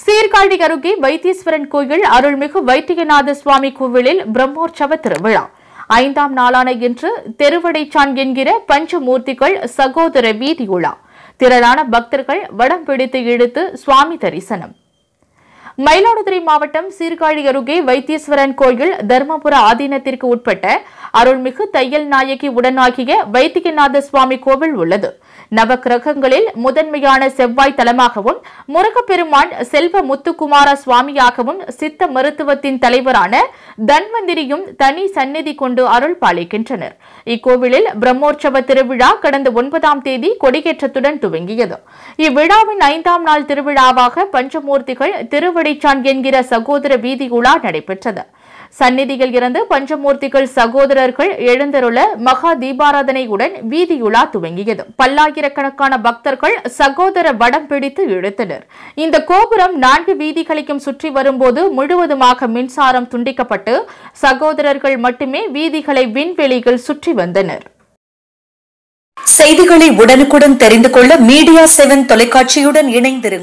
சீர்காழி அருகே வைத்தீஸ்வரன் கோயில் அருள்மிகு வைத்தியநாத சுவாமி கோவிலில் பிரம்மோற்சவ திருவிழா ஐந்தாம் நாளான இன்று தெருவடைச்சான் என்கிற பஞ்சமூர்த்திகள் சகோதர உலா திரளான பக்தர்கள் வடம் பிடித்து இழுத்து சுவாமி தரிசனம் மயிலாடுதுறை மாவட்டம் சீர்காழி அருகே வைத்தீஸ்வரன் கோயில் தர்மபுர ஆதீனத்திற்கு உட்பட்ட அருள்மிகு தையல் நாயகி உடனாகிய வைத்தியநாத சுவாமி கோவில் உள்ளது நவக்கிரகங்களில் முதன்மையான செவ்வாய் தலமாகவும் முருகப்பெருமான் செல்வ முத்துக்குமார சுவாமியாகவும் சித்த மருத்துவத்தின் தலைவரான தன்வந்திரியும் தனி சந்நிதி கொண்டு அருள் பாலிக்கின்றனர் இக்கோவிலில் பிரம்மோற்சவ திருவிழா கடந்த ஒன்பதாம் தேதி கொடியேற்றத்துடன் துவங்கியது இவ்விழாவின் ஐந்தாம் நாள் திருவிழாவாக பஞ்சமூர்த்திகள் திருவடி பிள்ளைச்சான் என்கிற சகோதர வீதி உலா நடைபெற்றது சந்நிதியில் இருந்து பஞ்சமூர்த்திகள் சகோதரர்கள் எழுந்தருள மகா தீபாராதனையுடன் வீதியுலா துவங்கியது பல்லாயிரக்கணக்கான பக்தர்கள் சகோதர வடம் பிடித்து இழுத்தனர் இந்த கோபுரம் நான்கு வீதிகளையும் சுற்றி வரும்போது முழுவதுமாக மின்சாரம் துண்டிக்கப்பட்டு சகோதரர்கள் மட்டுமே வீதிகளை விண்வெளிகள் சுற்றி வந்தனர் செய்திகளை உடனுக்குடன் தெரிந்து கொள்ள மீடியா செவன் தொலைக்காட்சியுடன் இணைந்திருங்கள்